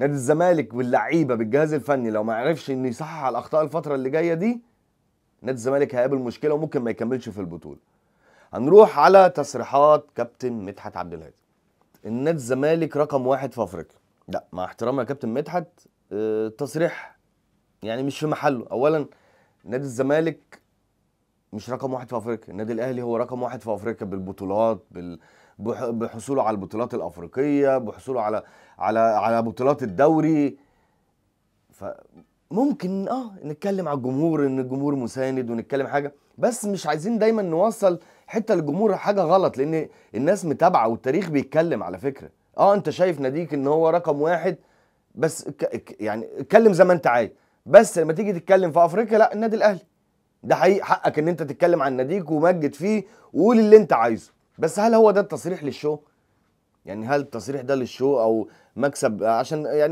نادي الزمالك واللعيبه بالجهاز الفني لو ما عرفش انه يصحح الاخطاء الفتره اللي جايه دي نادي الزمالك هيقابل مشكله وممكن ما يكملش في البطوله هنروح على تصريحات كابتن مدحت عبد الهادي النادي الزمالك رقم واحد في افريقيا لا مع احترامي يا كابتن مدحت آه، تصريح يعني مش في محله اولا نادي الزمالك مش رقم واحد في افريقيا النادي الاهلي هو رقم واحد في افريقيا بالبطولات بال... بحصوله على البطولات الافريقيه بحصوله على على على بطولات الدوري فممكن اه نتكلم على الجمهور ان الجمهور مساند ونتكلم حاجه بس مش عايزين دايما نوصل حته الجمهور حاجه غلط لان الناس متابعه والتاريخ بيتكلم على فكره اه انت شايف ناديك ان هو رقم واحد بس ك... يعني اتكلم زي ما انت عايز بس لما تيجي تتكلم في افريقيا لا النادي الاهلي ده حقيقي حقك ان انت تتكلم عن ناديك ومجد فيه وقول اللي انت عايزه بس هل هو ده التصريح للشو يعني هل التصريح ده للشو او مكسب عشان يعني